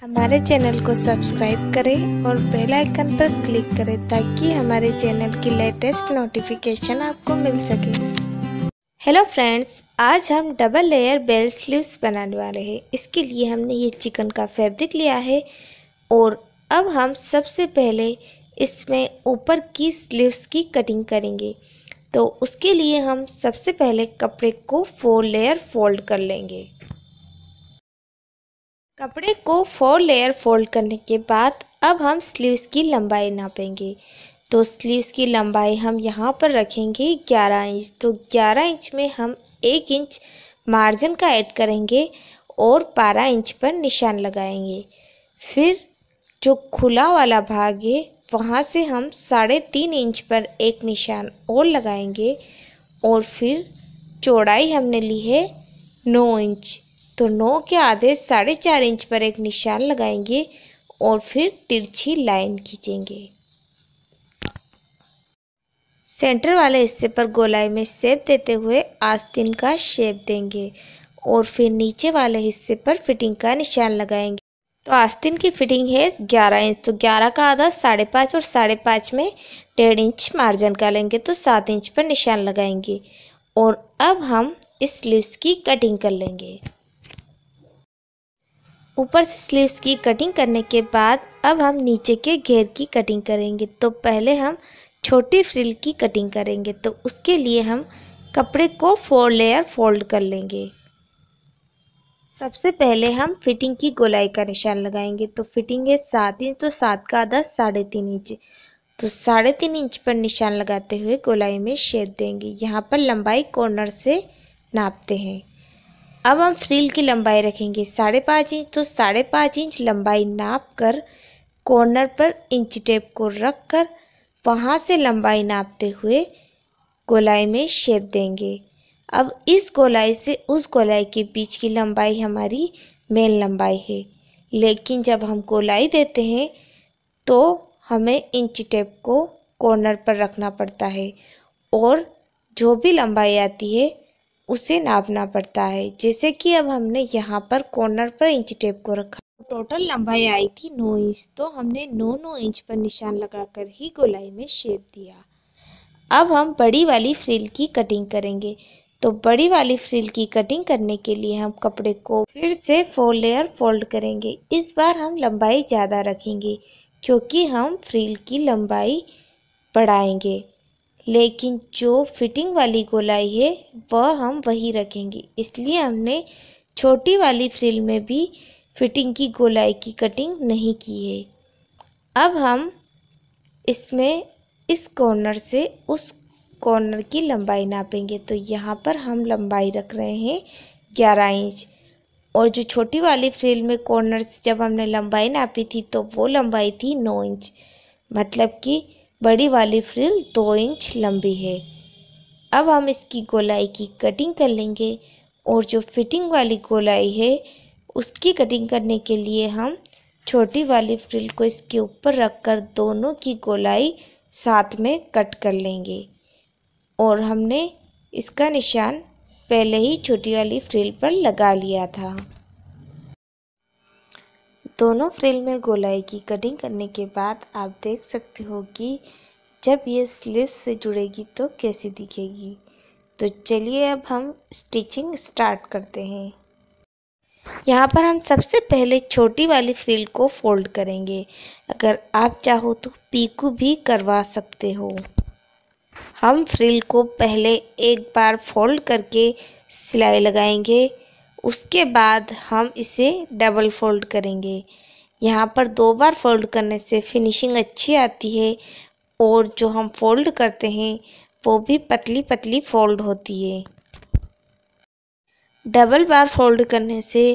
हमारे चैनल को सब्सक्राइब करें और बेल आइकन पर क्लिक करें ताकि हमारे चैनल की लेटेस्ट नोटिफिकेशन आपको मिल सके हेलो फ्रेंड्स आज हम डबल लेयर बेल स्लीव्स बनाने वाले हैं इसके लिए हमने ये चिकन का फैब्रिक लिया है और अब हम सबसे पहले इसमें ऊपर की स्लीव्स की कटिंग करेंगे तो उसके लिए हम सबसे पहले कपड़े को फोर लेयर फोल्ड कर लेंगे कपड़े को फोर लेयर फोल्ड करने के बाद अब हम स्लीव्स की लंबाई नापेंगे तो स्लीव्स की लंबाई हम यहाँ पर रखेंगे 11 इंच तो 11 इंच में हम एक इंच मार्जिन का ऐड करेंगे और 12 इंच पर निशान लगाएंगे फिर जो खुला वाला भाग है वहाँ से हम साढ़े तीन इंच पर एक निशान और लगाएंगे और फिर चौड़ाई हमने ली है नौ इंच तो नौ के आधे साढ़े चार इंच पर एक निशान लगाएंगे और फिर तिरछी लाइन खींचेंगे सेंटर वाले हिस्से पर गोलाई में शेप देते हुए आस्तीन का शेप देंगे और फिर नीचे वाले हिस्से पर फिटिंग का निशान लगाएंगे तो आस्तीन की फिटिंग है 11 इंच तो 11 का आधा साढ़े पाँच और साढ़े पाँच में डेढ़ इंच मार्जिन का लेंगे तो सात इंच पर निशान लगाएंगे और अब हम इस स्लीव्स की कटिंग कर लेंगे ऊपर से स्लीव्स की कटिंग करने के बाद अब हम नीचे के घेर की कटिंग करेंगे तो पहले हम छोटी फ्रिल की कटिंग करेंगे तो उसके लिए हम कपड़े को फोर लेयर फोल्ड कर लेंगे सबसे पहले हम फिटिंग की गोलाई का निशान लगाएंगे तो फिटिंग है सात इंच तो सात का आधा साढ़े तीन इंच तो साढ़े तीन इंच पर निशान लगाते हुए गोलाई में शेप देंगे यहाँ पर लंबाई कॉर्नर से नापते हैं अब हम फ्रिल की लंबाई रखेंगे साढ़े पाँच इंच तो साढ़े पाँच इंच लंबाई नाप कर कॉर्नर पर इंच टेप को रख कर वहाँ से लंबाई नापते हुए गोलाई में शेप देंगे अब इस गोलाई से उस गोलाई के बीच की लंबाई हमारी मेन लंबाई है लेकिन जब हम गोलाई देते हैं तो हमें इंच टेप को कॉर्नर पर रखना पड़ता है और जो भी लंबाई आती है उसे नापना पड़ता है जैसे कि अब हमने यहाँ पर कॉर्नर पर इंच टेप को रखा टोटल लंबाई आई थी नौ इंच तो हमने नौ नौ इंच पर निशान लगाकर ही गोलाई में शेप दिया अब हम बड़ी वाली फ्रिल की कटिंग करेंगे तो बड़ी वाली फ्रिल की कटिंग करने के लिए हम कपड़े को फिर से फोर लेयर फोल्ड करेंगे इस बार हम लंबाई ज़्यादा रखेंगे क्योंकि हम फ्रिल की लंबाई बढ़ाएंगे लेकिन जो फिटिंग वाली गोलाई है वह हम वही रखेंगे इसलिए हमने छोटी वाली फ्रिल में भी फिटिंग की गोलाई की कटिंग नहीं की है अब हम इसमें इस कॉर्नर से उस कॉर्नर की लंबाई नापेंगे तो यहाँ पर हम लंबाई रख रहे हैं ग्यारह इंच और जो छोटी वाली फ्रिल में कॉर्नर से जब हमने लंबाई नापी थी तो वो लंबाई थी नौ इंच मतलब कि बड़ी वाली फ्रिल दो इंच लंबी है अब हम इसकी गोलाई की कटिंग कर लेंगे और जो फिटिंग वाली गोलाई है उसकी कटिंग करने के लिए हम छोटी वाली फ्रिल को इसके ऊपर रखकर दोनों की गोलाई साथ में कट कर लेंगे और हमने इसका निशान पहले ही छोटी वाली फ्रिल पर लगा लिया था दोनों फ्रिल में गोलाई की कटिंग करने के बाद आप देख सकते हो कि जब ये स्लीव से जुड़ेगी तो कैसी दिखेगी तो चलिए अब हम स्टिचिंग स्टार्ट करते हैं यहाँ पर हम सबसे पहले छोटी वाली फ्रिल को फोल्ड करेंगे अगर आप चाहो तो पीकू भी करवा सकते हो हम फ्रिल को पहले एक बार फोल्ड करके सिलाई लगाएंगे उसके बाद हम इसे डबल फोल्ड करेंगे यहाँ पर दो बार फोल्ड करने से फिनिशिंग अच्छी आती है और जो हम फोल्ड करते हैं वो भी पतली पतली फोल्ड होती है डबल बार फोल्ड करने से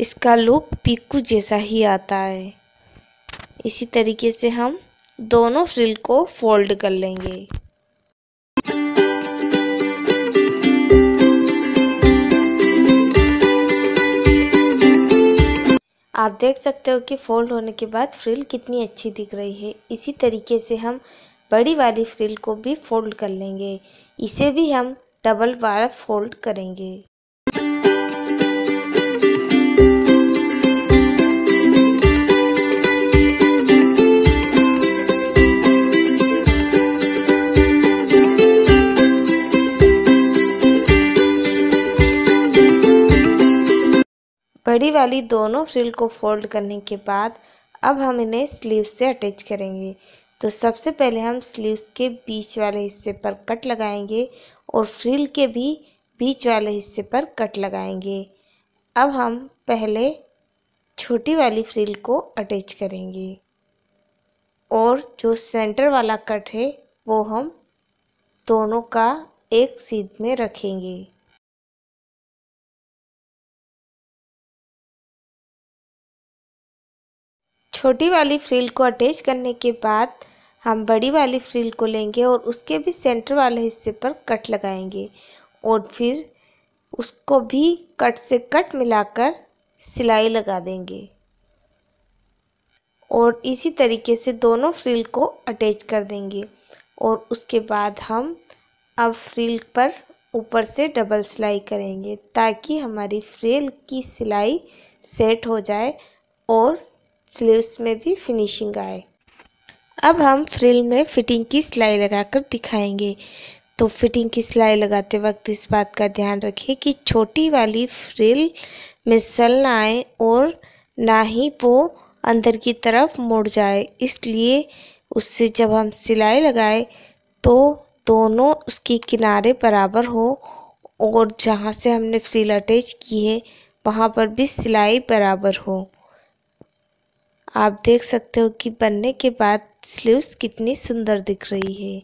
इसका लुक पिक्कू जैसा ही आता है इसी तरीके से हम दोनों फ्रिल को फोल्ड कर लेंगे आप देख सकते हो कि फोल्ड होने के बाद फ्रिल कितनी अच्छी दिख रही है इसी तरीके से हम बड़ी वाली फ्रिल को भी फोल्ड कर लेंगे इसे भी हम डबल बार फोल्ड करेंगे बड़ी वाली दोनों फ्रिल को फोल्ड करने के बाद अब हम इन्हें स्लीव से अटैच करेंगे तो सबसे पहले हम स्लीव्स के बीच वाले हिस्से पर कट लगाएंगे और फ्रिल के भी बीच वाले हिस्से पर कट लगाएंगे अब हम पहले छोटी वाली फ्रिल को अटैच करेंगे और जो सेंटर वाला कट है वो हम दोनों का एक सीध में रखेंगे छोटी वाली फ्रिल को अटैच करने के बाद हम बड़ी वाली फ्रिल को लेंगे और उसके भी सेंटर वाले हिस्से पर कट लगाएंगे और फिर उसको भी कट से कट मिलाकर सिलाई लगा देंगे और इसी तरीके से दोनों फ्रिल को अटैच कर देंगे और उसके बाद हम अब फ्रिल पर ऊपर से डबल सिलाई करेंगे ताकि हमारी फ्रिल की सिलाई सेट हो जाए और स्लीव्स में भी फिनिशिंग आए अब हम फ्रिल में फिटिंग की सिलाई लगाकर दिखाएंगे तो फिटिंग की सिलाई लगाते वक्त इस बात का ध्यान रखें कि छोटी वाली फ्रिल में सल ना आए और ना ही वो अंदर की तरफ मुड़ जाए इसलिए उससे जब हम सिलाई लगाए तो दोनों उसके किनारे बराबर हो और जहाँ से हमने फ्रिल अटैच की है वहाँ पर भी सिलाई बराबर हो आप देख सकते हो कि बनने के बाद स्लीव्स कितनी सुंदर दिख रही है।